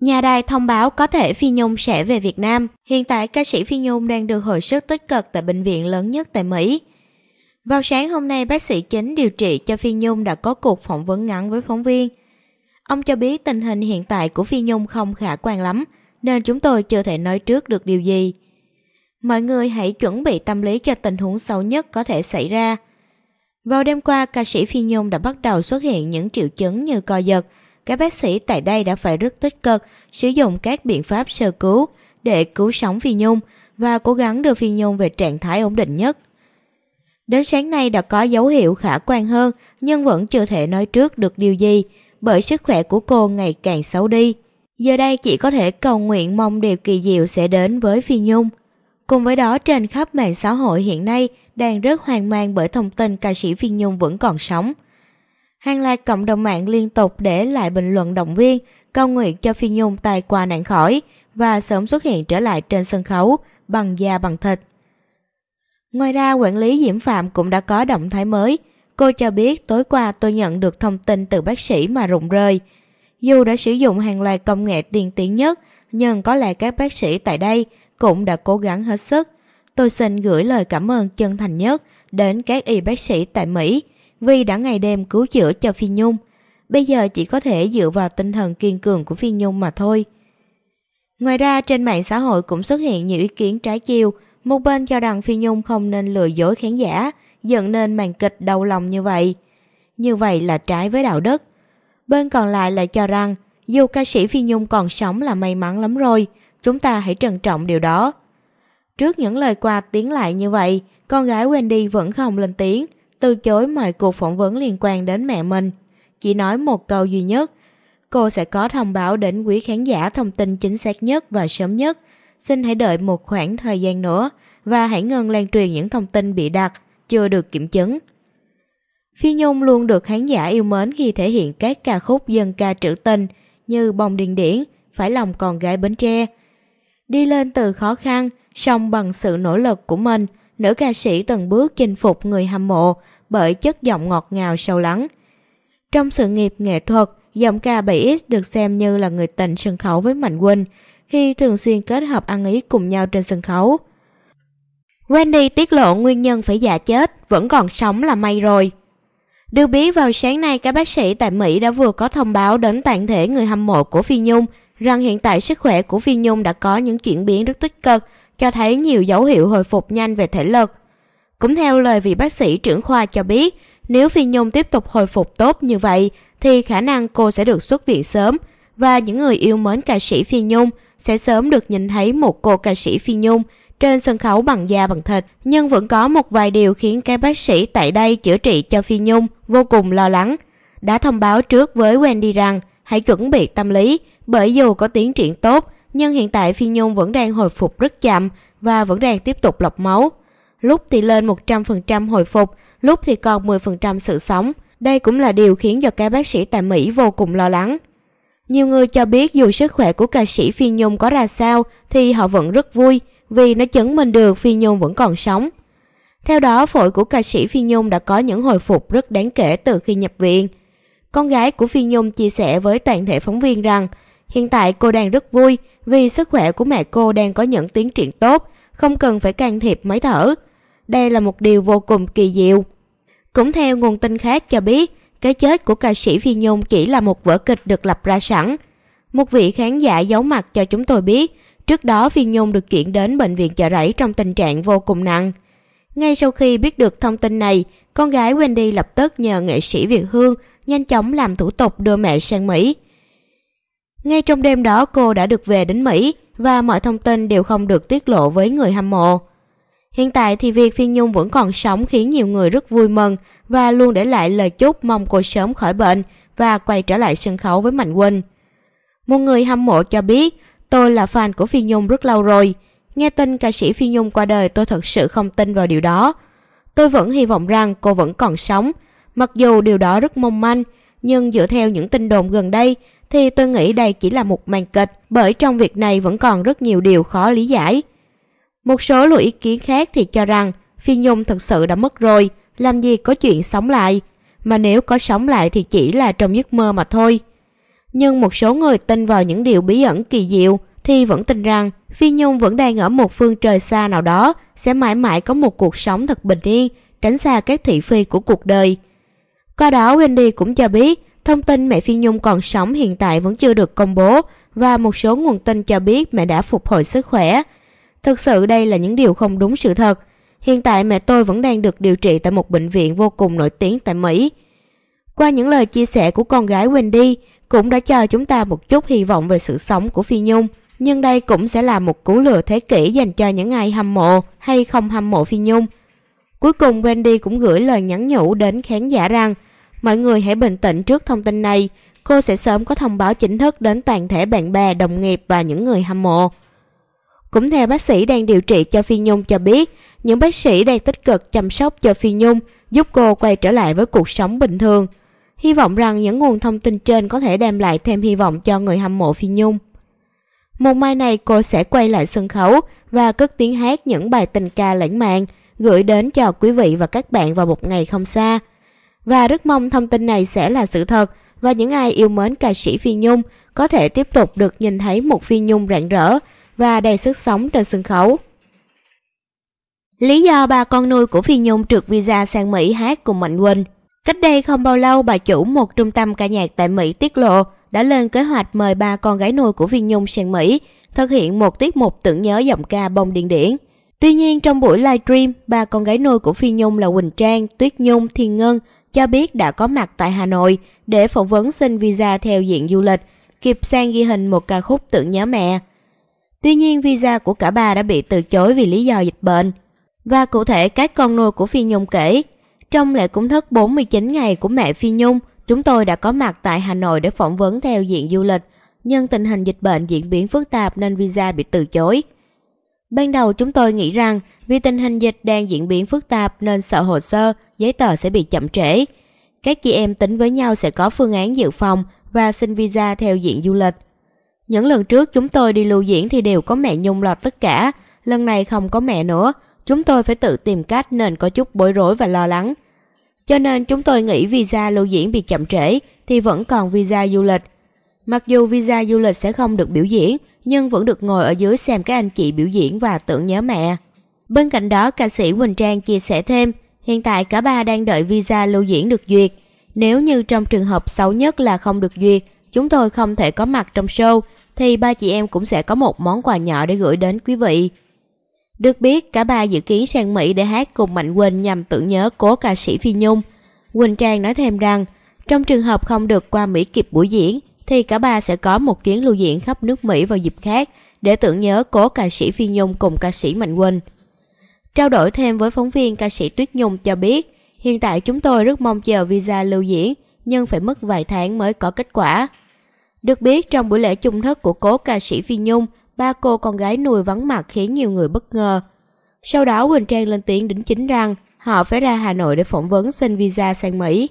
Nhà đài thông báo có thể Phi Nhung sẽ về Việt Nam. Hiện tại ca sĩ Phi Nhung đang được hồi sức tích cực tại bệnh viện lớn nhất tại Mỹ. Vào sáng hôm nay, bác sĩ chính điều trị cho Phi Nhung đã có cuộc phỏng vấn ngắn với phóng viên. Ông cho biết tình hình hiện tại của Phi Nhung không khả quan lắm, nên chúng tôi chưa thể nói trước được điều gì. Mọi người hãy chuẩn bị tâm lý cho tình huống xấu nhất có thể xảy ra. Vào đêm qua, ca sĩ Phi Nhung đã bắt đầu xuất hiện những triệu chứng như co giật, các bác sĩ tại đây đã phải rất tích cực sử dụng các biện pháp sơ cứu để cứu sống Phi Nhung và cố gắng đưa Phi Nhung về trạng thái ổn định nhất. Đến sáng nay đã có dấu hiệu khả quan hơn nhưng vẫn chưa thể nói trước được điều gì bởi sức khỏe của cô ngày càng xấu đi. Giờ đây chỉ có thể cầu nguyện mong điều kỳ diệu sẽ đến với Phi Nhung. Cùng với đó trên khắp mạng xã hội hiện nay đang rất hoang mang bởi thông tin ca sĩ Phi Nhung vẫn còn sống – Hàng loạt cộng đồng mạng liên tục để lại bình luận động viên, cầu nguyện cho Phi Nhung tài qua nạn khỏi và sớm xuất hiện trở lại trên sân khấu bằng da bằng thịt. Ngoài ra, quản lý Diễm Phạm cũng đã có động thái mới. Cô cho biết tối qua tôi nhận được thông tin từ bác sĩ mà rụng rơi. Dù đã sử dụng hàng loạt công nghệ tiên tiến nhất, nhưng có lẽ các bác sĩ tại đây cũng đã cố gắng hết sức. Tôi xin gửi lời cảm ơn chân thành nhất đến các y bác sĩ tại Mỹ vì đã ngày đêm cứu chữa cho Phi Nhung. Bây giờ chỉ có thể dựa vào tinh thần kiên cường của Phi Nhung mà thôi. Ngoài ra trên mạng xã hội cũng xuất hiện nhiều ý kiến trái chiều, một bên cho rằng Phi Nhung không nên lừa dối khán giả, dẫn nên màn kịch đau lòng như vậy. Như vậy là trái với đạo đức. Bên còn lại lại cho rằng dù ca sĩ Phi Nhung còn sống là may mắn lắm rồi, chúng ta hãy trân trọng điều đó. Trước những lời quà tiếng lại như vậy, con gái Wendy vẫn không lên tiếng, từ chối mọi cuộc phỏng vấn liên quan đến mẹ mình. Chỉ nói một câu duy nhất, cô sẽ có thông báo đến quý khán giả thông tin chính xác nhất và sớm nhất. Xin hãy đợi một khoảng thời gian nữa và hãy ngừng lan truyền những thông tin bị đặt, chưa được kiểm chứng. Phi Nhung luôn được khán giả yêu mến khi thể hiện các ca khúc dân ca trữ tình như Bông Điền Điển, Phải lòng con gái Bến Tre. Đi lên từ khó khăn, song bằng sự nỗ lực của mình – nữ ca sĩ từng bước chinh phục người hâm mộ bởi chất giọng ngọt ngào sâu lắng. Trong sự nghiệp nghệ thuật, giọng ca 7X được xem như là người tình sân khấu với Mạnh Quỳnh khi thường xuyên kết hợp ăn ý cùng nhau trên sân khấu. Wendy tiết lộ nguyên nhân phải giả chết, vẫn còn sống là may rồi. Được biết vào sáng nay các bác sĩ tại Mỹ đã vừa có thông báo đến toàn thể người hâm mộ của Phi Nhung rằng hiện tại sức khỏe của Phi Nhung đã có những chuyển biến rất tích cực cho thấy nhiều dấu hiệu hồi phục nhanh về thể lực. Cũng theo lời vị bác sĩ trưởng khoa cho biết, nếu Phi Nhung tiếp tục hồi phục tốt như vậy thì khả năng cô sẽ được xuất viện sớm và những người yêu mến ca sĩ Phi Nhung sẽ sớm được nhìn thấy một cô ca sĩ Phi Nhung trên sân khấu bằng da bằng thịt. Nhưng vẫn có một vài điều khiến các bác sĩ tại đây chữa trị cho Phi Nhung vô cùng lo lắng. Đã thông báo trước với Wendy rằng hãy chuẩn bị tâm lý bởi dù có tiến triển tốt nhưng hiện tại Phi Nhung vẫn đang hồi phục rất chậm và vẫn đang tiếp tục lọc máu. Lúc thì lên 100% hồi phục, lúc thì còn 10% sự sống. Đây cũng là điều khiến cho các bác sĩ tại Mỹ vô cùng lo lắng. Nhiều người cho biết dù sức khỏe của ca sĩ Phi Nhung có ra sao thì họ vẫn rất vui vì nó chứng minh được Phi Nhung vẫn còn sống. Theo đó, phổi của ca sĩ Phi Nhung đã có những hồi phục rất đáng kể từ khi nhập viện. Con gái của Phi Nhung chia sẻ với toàn thể phóng viên rằng Hiện tại cô đang rất vui vì sức khỏe của mẹ cô đang có những tiến triển tốt, không cần phải can thiệp máy thở. Đây là một điều vô cùng kỳ diệu. Cũng theo nguồn tin khác cho biết, cái chết của ca sĩ Phi Nhung chỉ là một vở kịch được lập ra sẵn. Một vị khán giả giấu mặt cho chúng tôi biết, trước đó Phi Nhung được chuyển đến bệnh viện chợ rẫy trong tình trạng vô cùng nặng. Ngay sau khi biết được thông tin này, con gái Wendy lập tức nhờ nghệ sĩ Việt Hương nhanh chóng làm thủ tục đưa mẹ sang Mỹ. Ngay trong đêm đó cô đã được về đến Mỹ và mọi thông tin đều không được tiết lộ với người hâm mộ. Hiện tại thì việc Phi Nhung vẫn còn sống khiến nhiều người rất vui mừng và luôn để lại lời chúc mong cô sớm khỏi bệnh và quay trở lại sân khấu với Mạnh Quỳnh. Một người hâm mộ cho biết, tôi là fan của Phi Nhung rất lâu rồi. Nghe tin ca sĩ Phi Nhung qua đời tôi thật sự không tin vào điều đó. Tôi vẫn hy vọng rằng cô vẫn còn sống, mặc dù điều đó rất mong manh, nhưng dựa theo những tin đồn gần đây thì tôi nghĩ đây chỉ là một màn kịch bởi trong việc này vẫn còn rất nhiều điều khó lý giải. Một số luồng ý kiến khác thì cho rằng Phi Nhung thật sự đã mất rồi, làm gì có chuyện sống lại, mà nếu có sống lại thì chỉ là trong giấc mơ mà thôi. Nhưng một số người tin vào những điều bí ẩn kỳ diệu thì vẫn tin rằng Phi Nhung vẫn đang ở một phương trời xa nào đó sẽ mãi mãi có một cuộc sống thật bình yên, tránh xa các thị phi của cuộc đời. Qua đó Wendy cũng cho biết Thông tin mẹ Phi Nhung còn sống hiện tại vẫn chưa được công bố và một số nguồn tin cho biết mẹ đã phục hồi sức khỏe. Thực sự đây là những điều không đúng sự thật. Hiện tại mẹ tôi vẫn đang được điều trị tại một bệnh viện vô cùng nổi tiếng tại Mỹ. Qua những lời chia sẻ của con gái Wendy cũng đã cho chúng ta một chút hy vọng về sự sống của Phi Nhung. Nhưng đây cũng sẽ là một cú lừa thế kỷ dành cho những ai hâm mộ hay không hâm mộ Phi Nhung. Cuối cùng Wendy cũng gửi lời nhắn nhủ đến khán giả rằng Mọi người hãy bình tĩnh trước thông tin này. Cô sẽ sớm có thông báo chính thức đến toàn thể bạn bè, đồng nghiệp và những người hâm mộ. Cũng theo bác sĩ đang điều trị cho Phi Nhung cho biết, những bác sĩ đang tích cực chăm sóc cho Phi Nhung giúp cô quay trở lại với cuộc sống bình thường. Hy vọng rằng những nguồn thông tin trên có thể đem lại thêm hy vọng cho người hâm mộ Phi Nhung. Một mai này cô sẽ quay lại sân khấu và cất tiếng hát những bài tình ca lãng mạn gửi đến cho quý vị và các bạn vào một ngày không xa. Và rất mong thông tin này sẽ là sự thật và những ai yêu mến ca sĩ Phi Nhung có thể tiếp tục được nhìn thấy một Phi Nhung rạng rỡ và đầy sức sống trên sân khấu. Lý do ba con nuôi của Phi Nhung trượt visa sang Mỹ hát cùng Mạnh Quỳnh Cách đây không bao lâu, bà chủ một trung tâm ca nhạc tại Mỹ tiết lộ đã lên kế hoạch mời ba con gái nuôi của Phi Nhung sang Mỹ thực hiện một tiết mục tưởng nhớ giọng ca bông điện điển. Tuy nhiên, trong buổi livestream, ba con gái nuôi của Phi Nhung là Quỳnh Trang, Tuyết Nhung, Thiên Ngân cho biết đã có mặt tại Hà Nội để phỏng vấn xin visa theo diện du lịch, kịp sang ghi hình một ca khúc tưởng nhớ mẹ. Tuy nhiên visa của cả ba đã bị từ chối vì lý do dịch bệnh. Và cụ thể các con nuôi của Phi Nhung kể, trong lễ cúng thất 49 ngày của mẹ Phi Nhung, chúng tôi đã có mặt tại Hà Nội để phỏng vấn theo diện du lịch, nhưng tình hình dịch bệnh diễn biến phức tạp nên visa bị từ chối. Ban đầu chúng tôi nghĩ rằng vì tình hình dịch đang diễn biến phức tạp nên sợ hồ sơ, giấy tờ sẽ bị chậm trễ. Các chị em tính với nhau sẽ có phương án dự phòng và xin visa theo diện du lịch. Những lần trước chúng tôi đi lưu diễn thì đều có mẹ Nhung lọt tất cả, lần này không có mẹ nữa, chúng tôi phải tự tìm cách nên có chút bối rối và lo lắng. Cho nên chúng tôi nghĩ visa lưu diễn bị chậm trễ thì vẫn còn visa du lịch. Mặc dù visa du lịch sẽ không được biểu diễn, nhưng vẫn được ngồi ở dưới xem các anh chị biểu diễn và tưởng nhớ mẹ. Bên cạnh đó, ca sĩ Quỳnh Trang chia sẻ thêm, hiện tại cả ba đang đợi visa lưu diễn được duyệt. Nếu như trong trường hợp xấu nhất là không được duyệt, chúng tôi không thể có mặt trong show, thì ba chị em cũng sẽ có một món quà nhỏ để gửi đến quý vị. Được biết, cả ba dự kiến sang Mỹ để hát cùng Mạnh Quỳnh nhằm tưởng nhớ cố ca sĩ Phi Nhung. Quỳnh Trang nói thêm rằng, trong trường hợp không được qua Mỹ kịp buổi diễn, thì cả ba sẽ có một chuyến lưu diễn khắp nước Mỹ vào dịp khác để tưởng nhớ cố ca sĩ Phi Nhung cùng ca sĩ Mạnh Quỳnh. Trao đổi thêm với phóng viên ca sĩ Tuyết Nhung cho biết, hiện tại chúng tôi rất mong chờ visa lưu diễn nhưng phải mất vài tháng mới có kết quả. Được biết trong buổi lễ chung thất của cố ca sĩ Phi Nhung, ba cô con gái nuôi vắng mặt khiến nhiều người bất ngờ. Sau đó Quỳnh Trang lên tiếng đính chính rằng họ phải ra Hà Nội để phỏng vấn xin visa sang Mỹ.